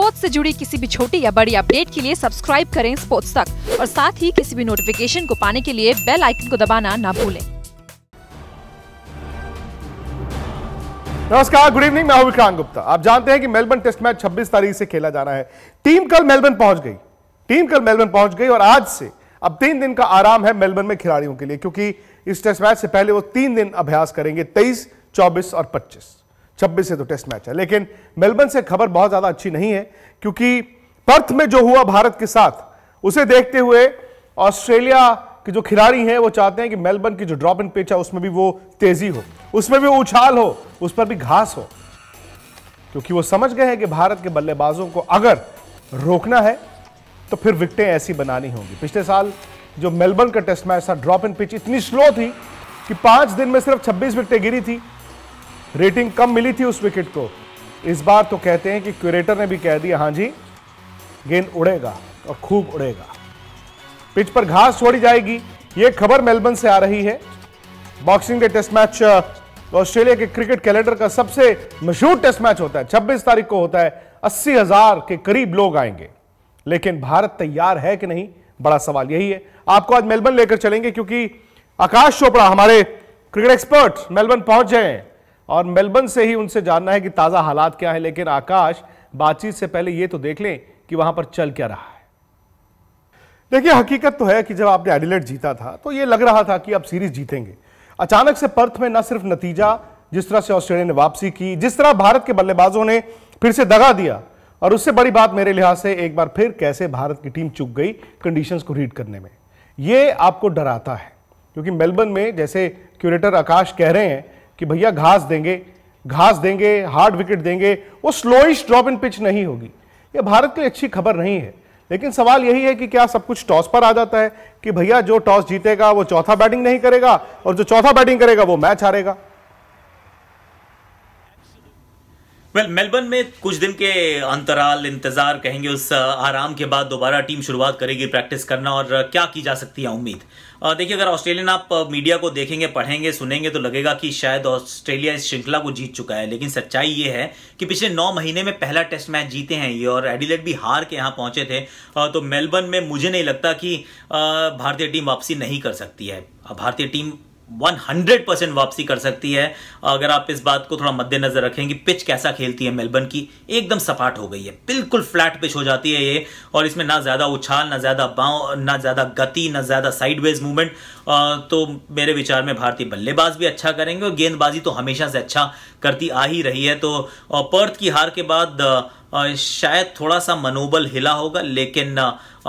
sports से जुड़ी किसी भी छोटी या बड़ी अपडेट के लिए सब्सक्राइब करें स्पोर्ट्स तक और साथ ही किसी भी नोटिफिकेशन को पाने के लिए बेल आइकन को दबाना ना भूलें नमस्कार गुड इवनिंग मैं हूं विक्रांत गुप्ता आप जानते हैं कि मेलबर्न टेस्ट मैच 26 तारीख से खेला जाना है टीम कल मेलबर्न पहुंच गई टीम कल मेलबर्न पहुंच गई और आज से अब तीन दिन का आराम है मेलबर्न में खिलाड़ियों के लिए क्योंकि इस टेस्ट मैच से पहले वो तीन दिन अभ्यास करेंगे तेईस चौबीस और पच्चीस छब्बीस से तो टेस्ट मैच है लेकिन मेलबर्न से खबर बहुत ज्यादा अच्छी नहीं है क्योंकि पर्थ में जो हुआ भारत के साथ उसे देखते हुए ऑस्ट्रेलिया के जो खिलाड़ी हैं वो चाहते हैं कि मेलबर्न की जो ड्रॉप इन पिच है उसमें भी वो तेजी हो उसमें भी उछाल हो उस पर भी घास हो क्योंकि वो समझ गए हैं कि भारत के बल्लेबाजों को अगर रोकना है तो फिर विकटें ऐसी बनानी होंगी पिछले साल जो मेलबर्न का टेस्ट मैच था ड्रॉप इन पिच इतनी स्लो थी कि पांच दिन में सिर्फ 26 विकटें गिरी थी रेटिंग कम मिली थी उस विकेट को इस बार तो कहते हैं कि क्यूरेटर ने भी कह दिया हाँ जी गेंद उड़ेगा और खूब उड़ेगा पिच पर घास छोड़ी जाएगी ये खबर मेलबर्न से आ रही है boxing day test match Australia के क्रिकेट कैलेंडर का सबसे मशहूर टेस्ट मैच होता है छब्बीस तारीख को होता है अस्सी हजार के करीब लोग आएंगे लेकिन भारत तैयार है कि नहीं बड़ा सवाल यही है आपको आज मेलबर्न लेकर चलेंगे क्योंकि आकाश चोपड़ा हमारे क्रिकेट एक्सपर्ट मेलबर्न पहुंच गए हैं और मेलबर्न से ही उनसे जानना है कि ताज़ा हालात क्या है लेकिन आकाश बातचीत से पहले ये तो देख लें कि वहां पर चल क्या रहा है देखिए हकीकत तो है कि जब आपने एडिलेट जीता था तो ये लग रहा था कि आप सीरीज जीतेंगे अचानक से पर्थ में न सिर्फ नतीजा जिस तरह से ऑस्ट्रेलिया ने वापसी की जिस तरह भारत के बल्लेबाजों ने फिर से दगा दिया और उससे बड़ी बात मेरे लिहाज से एक बार फिर कैसे भारत की टीम चुक गई कंडीशंस को रीड करने में ये आपको डराता है क्योंकि मेलबर्न में जैसे क्यूरेटर आकाश कह रहे हैं कि भैया घास देंगे घास देंगे हार्ड विकेट देंगे वो स्लोइश ड्रॉप इन पिच नहीं होगी ये भारत के लिए अच्छी खबर नहीं है लेकिन सवाल यही है कि क्या सब कुछ टॉस पर आ जाता है कि भैया जो टॉस जीतेगा वो चौथा बैटिंग नहीं करेगा और जो चौथा बैटिंग करेगा वो मैच हारेगा वेल well, मेलबर्न में कुछ दिन के अंतराल इंतजार कहेंगे उस आराम के बाद दोबारा टीम शुरुआत करेगी प्रैक्टिस करना और क्या की जा सकती है उम्मीद देखिए अगर ऑस्ट्रेलियन आप मीडिया को देखेंगे पढ़ेंगे सुनेंगे तो लगेगा कि शायद ऑस्ट्रेलिया इस श्रृंखला को जीत चुका है लेकिन सच्चाई ये है कि पिछले नौ महीने में पहला टेस्ट मैच जीते हैं ये और एडिलेट भी हार के यहाँ पहुंचे थे तो मेलबर्न में मुझे नहीं लगता कि भारतीय टीम वापसी नहीं कर सकती है भारतीय टीम 100 परसेंट वापसी कर सकती है अगर आप इस बात को थोड़ा मद्देनजर रखें कि पिच कैसा खेलती है मेलबर्न की एकदम सपाट हो गई है बिल्कुल फ्लैट पिच हो जाती है ये और इसमें ना ज़्यादा उछाल ना ज़्यादा बाँव ना ज़्यादा गति ना ज़्यादा साइडवेज मूवमेंट तो मेरे विचार में भारतीय बल्लेबाज भी अच्छा करेंगे और गेंदबाजी तो हमेशा से अच्छा करती आ ही रही है तो पर्थ की हार के बाद शायद थोड़ा सा मनोबल हिला होगा लेकिन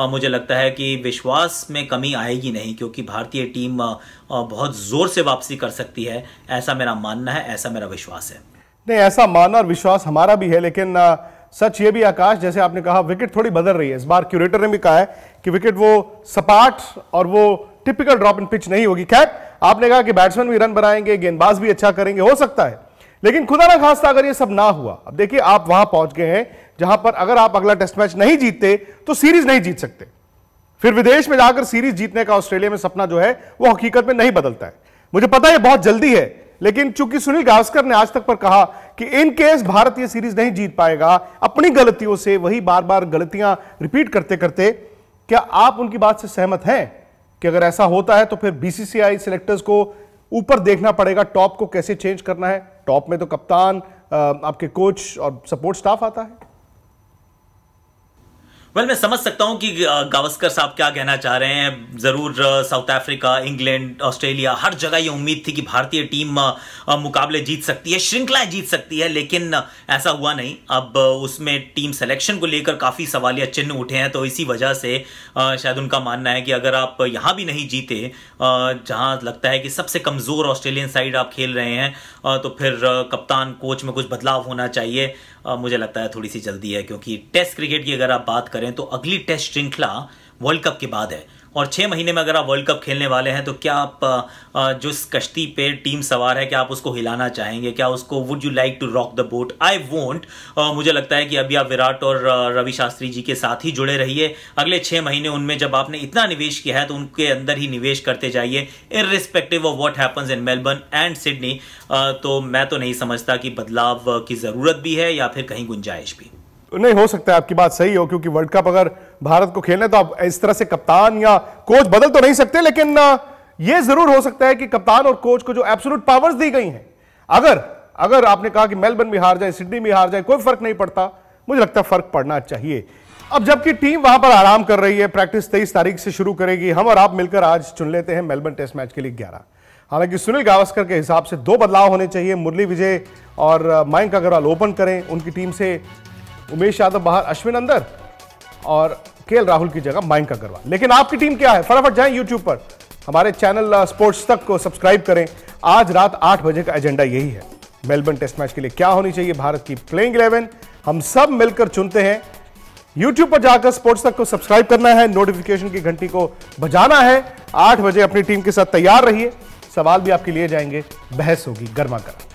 मुझे लगता है कि विश्वास में कमी आएगी नहीं क्योंकि भारतीय टीम बहुत ज़ोर से वापसी कर सकती है ऐसा मेरा मानना है ऐसा मेरा विश्वास है नहीं ऐसा मानना और विश्वास हमारा भी है लेकिन सच ये भी आकाश जैसे आपने कहा विकेट थोड़ी बदल रही है इस बार क्यूरेटर ने भी कहा है कि विकेट वो सपाट और वो टिपिकल ड्रॉप इन पिच नहीं होगी खैर आपने कहा कि बैट्समैन भी रन बनाएंगे गेंदबाज भी अच्छा करेंगे हो सकता है लेकिन खुदा ना खास अगर ये सब ना हुआ अब देखिए आप वहां पहुंच गए हैं जहां पर अगर आप अगला टेस्ट मैच नहीं जीतते तो सीरीज नहीं जीत सकते फिर विदेश में जाकर सीरीज जीतने का ऑस्ट्रेलिया में सपना जो है वो हकीकत में नहीं बदलता है मुझे पता है बहुत जल्दी है लेकिन चूंकि सुनील गावस्कर ने आज तक पर कहा कि इन केस भारत ये सीरीज नहीं जीत पाएगा अपनी गलतियों से वही बार बार गलतियां रिपीट करते करते क्या आप उनकी बात से सहमत हैं कि अगर ऐसा होता है तो फिर बीसीसीआई सिलेक्टर्स को ऊपर देखना पड़ेगा टॉप को कैसे चेंज करना है टॉप में तो कप्तान आपके कोच और सपोर्ट स्टाफ आता है वेल well, मैं समझ सकता हूं कि गावस्कर साहब क्या कहना चाह रहे हैं ज़रूर साउथ अफ्रीका इंग्लैंड ऑस्ट्रेलिया हर जगह ये उम्मीद थी कि भारतीय टीम मुकाबले जीत सकती है श्रृंखलाएं जीत सकती है लेकिन ऐसा हुआ नहीं अब उसमें टीम सिलेक्शन को लेकर काफ़ी सवालिया चिन्ह उठे हैं तो इसी वजह से शायद उनका मानना है कि अगर आप यहाँ भी नहीं जीते जहाँ लगता है कि सबसे कमज़ोर ऑस्ट्रेलियन साइड आप खेल रहे हैं तो फिर कप्तान कोच में कुछ बदलाव होना चाहिए मुझे लगता है थोड़ी सी जल्दी है क्योंकि टेस्ट क्रिकेट की अगर आप बात करें करें तो अगली टेस्ट श्रृंखला वर्ल्ड कप के बाद है और छः महीने में अगर आप वर्ल्ड कप खेलने वाले हैं तो क्या आप जो इस कश्ती पे टीम सवार है क्या आप उसको हिलाना चाहेंगे क्या उसको would you like to rock the boat I won't मुझे लगता है कि अभी आप विराट और रवि शास्त्री जी के साथ ही जुड़े रहिए अगले छः महीने उनमें जब आपने इतना निवेश किया है तो उनके अंदर ही निवेश करते जाइए irrespective of what happens in Melbourne and Sydney तो मैं तो नहीं समझता कि बदलाव की ज़रूरत भी है या फिर कहीं गुंजाइश भी नहीं हो सकता है आपकी बात सही हो क्योंकि वर्ल्ड कप अगर भारत को खेलना है तो आप इस तरह से कप्तान या कोच बदल तो नहीं सकते लेकिन यह जरूर हो सकता है कि कप्तान और कोच को जो एब्सोलूट पावर्स दी गई हैं अगर अगर आपने कहा कि मेलबर्न भी हार जाए सिडनी भी हार जाए कोई फर्क नहीं पड़ता मुझे लगता है फर्क पड़ना चाहिए अब जबकि टीम वहां पर आराम कर रही है प्रैक्टिस तेईस तारीख से शुरू करेगी हम और आप मिलकर आज चुन लेते हैं मेलबर्न टेस्ट मैच के लिए ग्यारह हालांकि सुनील गावस्कर के हिसाब से दो बदलाव होने चाहिए मुरली विजय और मयंक अग्रवाल ओपन करें उनकी टीम से उमेश यादव बाहर अश्विन अंदर और के राहुल की जगह मायंका अग्रवाल लेकिन आपकी टीम क्या है फटाफट जाएं यूट्यूब पर हमारे चैनल स्पोर्ट्स तक को सब्सक्राइब करें आज रात आठ बजे का एजेंडा यही है मेलबर्न टेस्ट मैच के लिए क्या होनी चाहिए भारत की प्लेइंग इलेवन हम सब मिलकर चुनते हैं यूट्यूब पर जाकर स्पोर्ट्स तक को सब्सक्राइब करना है नोटिफिकेशन की घंटी को बजाना है आठ बजे अपनी टीम के साथ तैयार रहिए सवाल भी आपके लिए जाएंगे बहस होगी गर्मा गर्म